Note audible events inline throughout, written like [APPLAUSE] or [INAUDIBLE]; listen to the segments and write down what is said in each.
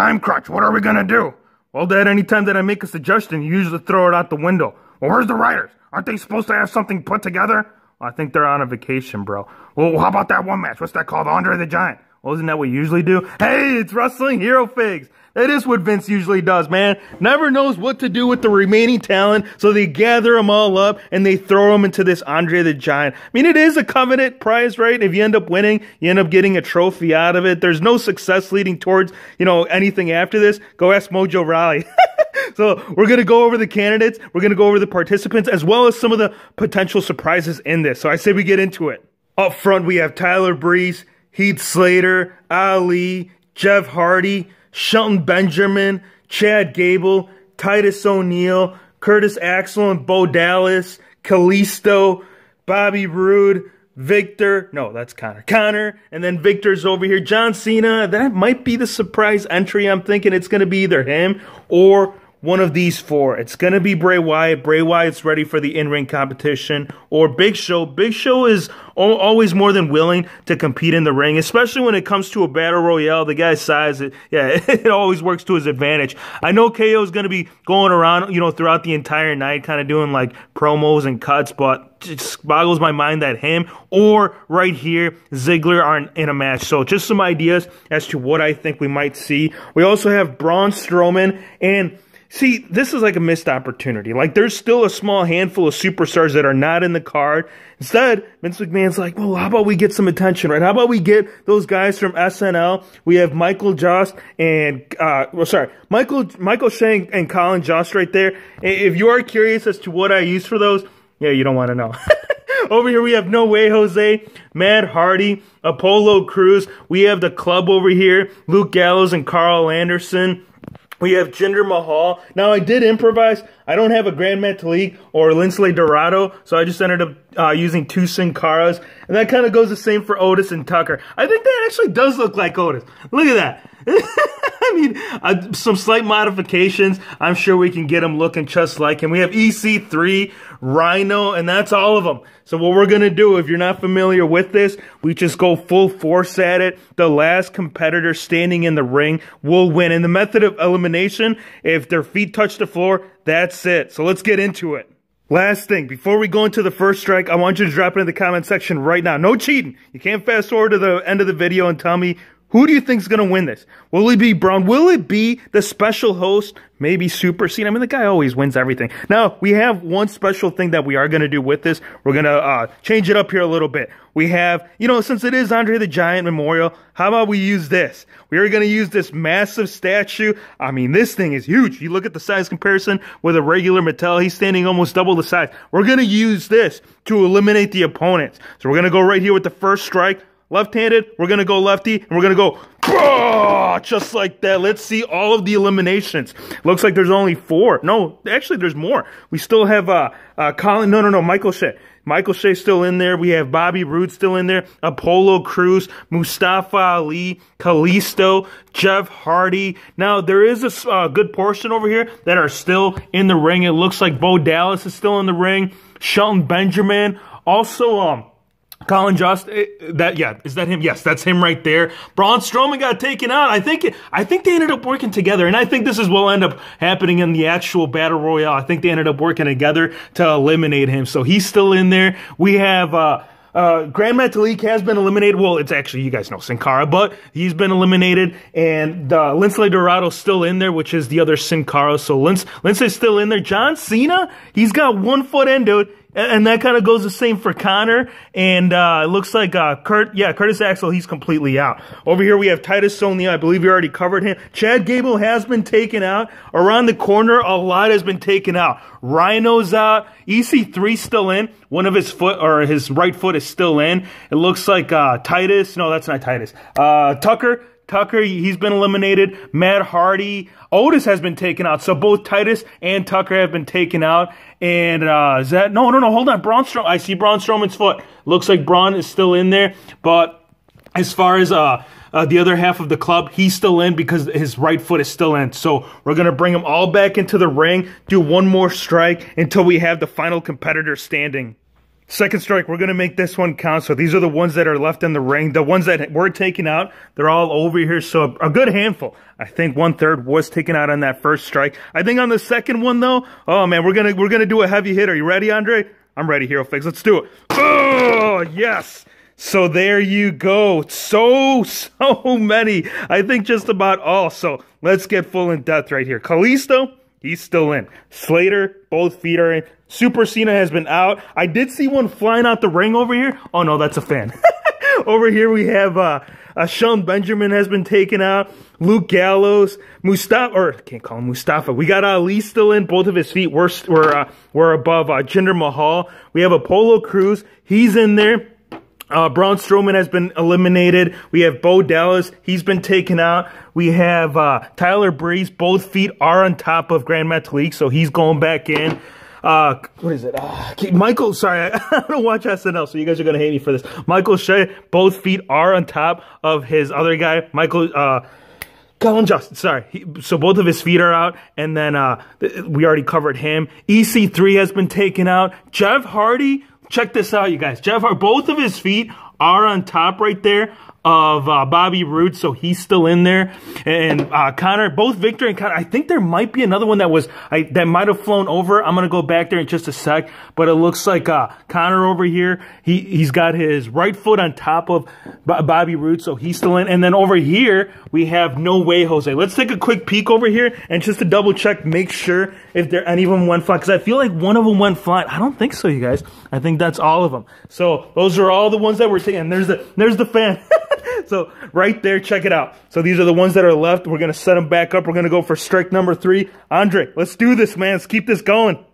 time crunch. What are we gonna do? Well, Dad, anytime that I make a suggestion, you usually throw it out the window. Well, where's the writers? Aren't they supposed to have something put together? Well, I think they're on a vacation, bro. Well, how about that one match? What's that called? Andre the Giant. Wasn't that what we usually do? Hey, it's Wrestling Hero Figs. That is what Vince usually does, man. Never knows what to do with the remaining talent, so they gather them all up and they throw them into this Andre the Giant. I mean, it is a coveted prize, right? If you end up winning, you end up getting a trophy out of it. There's no success leading towards, you know, anything after this. Go ask Mojo Raleigh. [LAUGHS] so we're going to go over the candidates. We're going to go over the participants as well as some of the potential surprises in this. So I say we get into it. Up front, we have Tyler Breeze, Heath Slater, Ali, Jeff Hardy, Shelton Benjamin, Chad Gable, Titus O'Neil, Curtis Axel and Bo Dallas, Kalisto, Bobby Roode, Victor. No, that's Connor. Connor, and then Victor's over here. John Cena. That might be the surprise entry. I'm thinking it's going to be either him or one of these four. It's going to be Bray Wyatt. Bray Wyatt's ready for the in ring competition or Big Show. Big Show is always more than willing to compete in the ring, especially when it comes to a battle royale. The guy's size, it, yeah, [LAUGHS] it always works to his advantage. I know KO is going to be going around, you know, throughout the entire night, kind of doing like promos and cuts, but it boggles my mind that him or right here Ziggler are not in a match. So just some ideas as to what I think we might see. We also have Braun Strowman and See, this is like a missed opportunity. Like, there's still a small handful of superstars that are not in the card. Instead, Vince McMahon's like, well, how about we get some attention, right? How about we get those guys from SNL? We have Michael Jost and, uh, well, sorry, Michael, Michael Shane and Colin Jost right there. If you are curious as to what I use for those, yeah, you don't want to know. [LAUGHS] Over here we have No Way Jose, Mad Hardy, Apollo Cruz. We have the club over here, Luke Gallows and Carl Anderson. We have Jinder Mahal. Now, I did improvise. I don't have a Grand Metalik or Linsley Dorado, so I just ended up uh, using two Sin Caras. And that kind of goes the same for Otis and Tucker. I think that actually does look like Otis. Look at that. [LAUGHS] I mean, uh, some slight modifications. I'm sure we can get him looking just like him. We have EC3, Rhino, and that's all of them. So what we're going to do, if you're not familiar with this, we just go full force at it. The last competitor standing in the ring will win. And the method of elimination, if their feet touch the floor, that's it. So let's get into it. Last thing, before we go into the first strike, I want you to drop it in the comment section right now. No cheating. You can't fast forward to the end of the video and tell me who do you think is going to win this? Will it be Brown? Will it be the special host? Maybe Super Scene? I mean, the guy always wins everything. Now, we have one special thing that we are going to do with this. We're going to uh, change it up here a little bit. We have, you know, since it is Andre the Giant Memorial, how about we use this? We are going to use this massive statue. I mean, this thing is huge. You look at the size comparison with a regular Mattel, he's standing almost double the size. We're going to use this to eliminate the opponents. So we're going to go right here with the first strike. Left-handed, we're gonna go lefty, and we're gonna go just like that. Let's see all of the eliminations. Looks like there's only four. No, actually, there's more. We still have uh, uh, Colin. No, no, no, Michael Shea. Michael Shea's still in there. We have Bobby Roode still in there. Apollo Cruz, Mustafa Ali, Kalisto, Jeff Hardy. Now, there is a uh, good portion over here that are still in the ring. It looks like Bo Dallas is still in the ring. Shelton Benjamin. Also, um, Colin Jost, eh, that yeah, is that him? Yes, that's him right there. Braun Strowman got taken out. I think I think they ended up working together, and I think this is what will end up happening in the actual battle royale. I think they ended up working together to eliminate him, so he's still in there. We have. Uh, uh, Grand Metalik has been eliminated. Well, it's actually, you guys know Sin Cara, but he's been eliminated. And uh, Lince Dorado's still in there, which is the other Sin Cara. So Lince, Lince is still in there. John Cena, he's got one foot in, dude and that kind of goes the same for Connor. And uh, it looks like uh, Kurt, yeah, Curtis Axel, he's completely out. Over here we have Titus Sonia. I believe we already covered him. Chad Gable has been taken out. Around the corner, a lot has been taken out. Rhino's out. EC3 still in. One of his foot or his right foot is still in. It looks like uh, Titus. No, that's not Titus. Uh, Tucker Tucker, he's been eliminated. Matt Hardy, Otis has been taken out. So both Titus and Tucker have been taken out. And uh, is that no, no, no? Hold on, Braun I see Braun Strowman's foot. Looks like Braun is still in there. But as far as uh, uh, the other half of the club, he's still in because his right foot is still in. So we're going to bring them all back into the ring, do one more strike until we have the final competitor standing. Second strike, we're going to make this one count. So these are the ones that are left in the ring. The ones that were taken out, they're all over here. So a good handful. I think one third was taken out on that first strike. I think on the second one though, oh man, we're going to, we're going to do a heavy hit. Are you ready, Andre? I'm ready, Hero Fix. Let's do it. Oh, yes. So there you go. So, so many. I think just about all. So let's get full in depth right here. Kalisto, he's still in. Slater, both feet are in. Super Cena has been out. I did see one flying out the ring over here. Oh no, that's a fan. [LAUGHS] over here we have uh, uh, Sean Benjamin has been taken out. Luke Gallows, Mustafa, or can't call him Mustafa. We got Ali still in. Both of his feet were were uh, were above uh, Jinder Mahal. We have Apollo Cruz. He's in there. Uh, Braun Strowman has been eliminated. We have Bo Dallas. He's been taken out. We have uh, Tyler Breeze. Both feet are on top of Grand Metalik, so he's going back in uh, what is it? Uh, Michael, sorry, [LAUGHS] I don't watch SNL, so you guys are gonna hate me for this. Michael Shea, both feet are on top of his other guy, Michael. Uh, Colin Justin, sorry. He, so both of his feet are out, and then uh, we already covered him. EC3 has been taken out. Jeff Hardy, check this out, you guys. Jeff Hardy, both of his feet are on top right there of uh, Bobby Roode, so he's still in there. And uh, Connor, both Victor and Connor, I think there might be another one that was I, that might have flown over. I'm gonna go back there in just a sec, but it looks like uh, Connor over here, he he's got his right foot on top of B- Bobby Roode, so he's still in. And then over here we have No Way Jose. Let's take a quick peek over here and just to double check, make sure if there any of them went flat, because I feel like one of them went flat. I don't think so, you guys. I think that's all of them. So those are all the ones that we're taking. there's the there's the fan. [LAUGHS] [LAUGHS] so right there, check it out. So these are the ones that are left. We're going to set them back up. We're going to go for strike number three. Andre, let's do this, man. Let's keep this going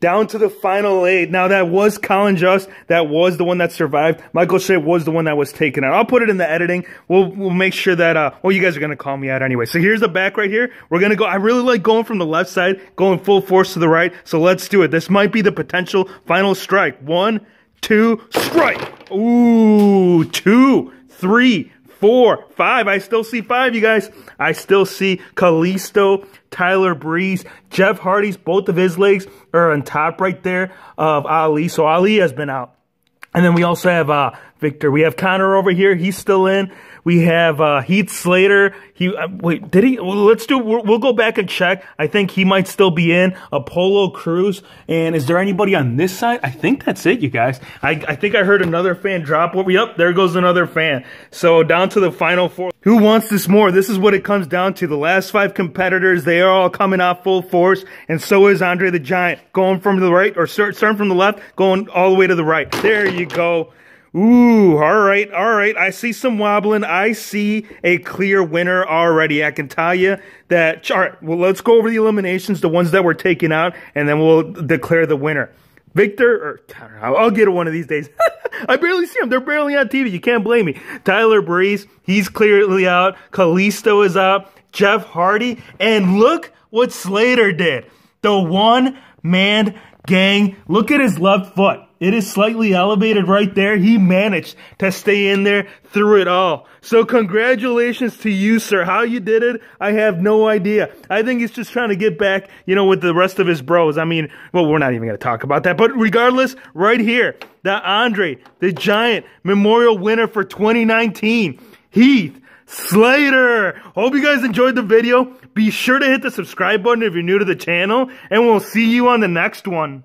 down to the final eight. Now that was Colin Just. That was the one that survived. Michael Shea was the one that was taken out. I'll put it in the editing. We'll we'll make sure that uh well you guys are gonna call me out anyway. So here's the back right here. We're gonna go. I really like going from the left side, going full force to the right. So let's do it. This might be the potential final strike. One, two, strike. Ooh, two three, four, five. I still see five, you guys. I still see Kalisto, Tyler Breeze, Jeff Hardy's, both of his legs are on top right there of Ali. So Ali has been out. And then we also have uh, Victor. We have Connor over here. He's still in. We have uh, Heath Slater. He uh, wait, did he? Well, let's do. We'll, we'll, go back and check. I think he might still be in Apollo Cruz. And is there anybody on this side? I think that's it, you guys. I, I think I heard another fan drop. we Yep, there goes another fan. So down to the final four. Who wants this more? This is what it comes down to. The last five competitors, they are all coming out full force, and so is Andre the Giant, going from the right or starting from the left, going all the way to the right. There you go. Ooh, all right, all right. I see some wobbling. I see a clear winner already. I can tell you that. All right, well, let's go over the eliminations, the ones that were taken out, and then we'll declare the winner. Victor, or know, I'll get it one of these days. [LAUGHS] I barely see him. They're barely on TV. You can't blame me. Tyler Breeze, he's clearly out. Kalisto is out. Jeff Hardy. And look what Slater did. The one man gang. Look at his left foot. It is slightly elevated right there. He managed to stay in there through it all. So congratulations to you, sir. How you did it, I have no idea. I think he's just trying to get back, you know, with the rest of his bros. I mean, well, we're not even going to talk about that. But regardless, right here, the Andre, the Giant Memorial winner for 2019, Heath Slater. Hope you guys enjoyed the video. Be sure to hit the subscribe button if you're new to the channel. And we'll see you on the next one.